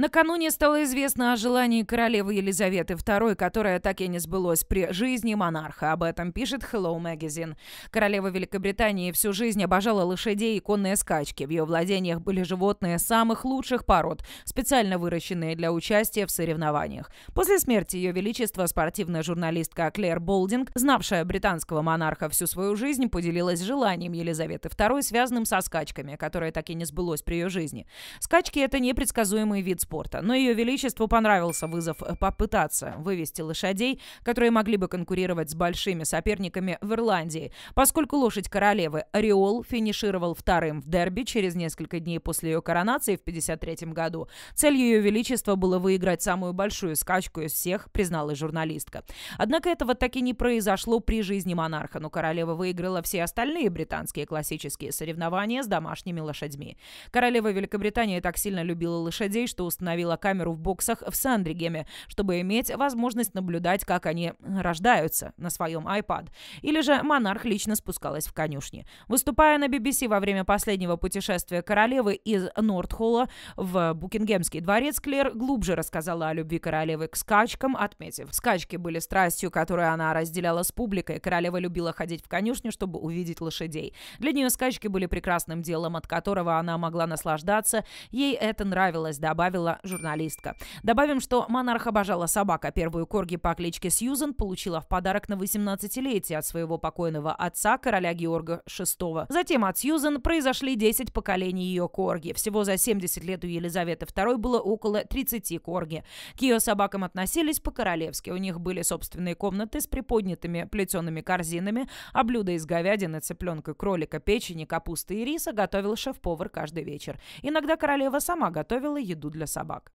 Накануне стало известно о желании королевы Елизаветы II, которое так и не сбылось при жизни монарха. Об этом пишет Hello Magazine. Королева Великобритании всю жизнь обожала лошадей и конные скачки. В ее владениях были животные самых лучших пород, специально выращенные для участия в соревнованиях. После смерти ее величества спортивная журналистка Клэр Болдинг, знавшая британского монарха всю свою жизнь, поделилась желанием Елизаветы II, связанным со скачками, которое так и не сбылось при ее жизни. Скачки – это непредсказуемый вид спорта спорта. Но ее величеству понравился вызов э, попытаться вывести лошадей, которые могли бы конкурировать с большими соперниками в Ирландии, поскольку лошадь королевы Ореол финишировал вторым в дерби через несколько дней после ее коронации в 1953 году. Целью ее величества было выиграть самую большую скачку из всех, призналась журналистка. Однако этого так и не произошло при жизни монарха, но королева выиграла все остальные британские классические соревнования с домашними лошадьми. Королева Великобритании так сильно любила лошадей, что у установила камеру в боксах в Сандригеме, чтобы иметь возможность наблюдать, как они рождаются на своем iPad. Или же монарх лично спускалась в конюшни. Выступая на BBC во время последнего путешествия королевы из Нордхолла в Букингемский дворец, Клер глубже рассказала о любви королевы к скачкам, отметив, скачки были страстью, которую она разделяла с публикой. Королева любила ходить в конюшню, чтобы увидеть лошадей. Для нее скачки были прекрасным делом, от которого она могла наслаждаться. Ей это нравилось, добавила открыла журналистка. Добавим, что монарх обожала собака, первую корги по кличке Сьюзен получила в подарок на 18-летие от своего покойного отца, короля Георга VI. Затем от Сьюзен произошли 10 поколений ее корги. Всего за 70 лет у Елизаветы II было около 30 корги. К ее собакам относились по-королевски. У них были собственные комнаты с приподнятыми плетеными корзинами, а блюда из говядины, цыпленка, кролика, печени, капусты и риса готовил шеф-повар каждый вечер. Иногда королева сама готовила еду для собак.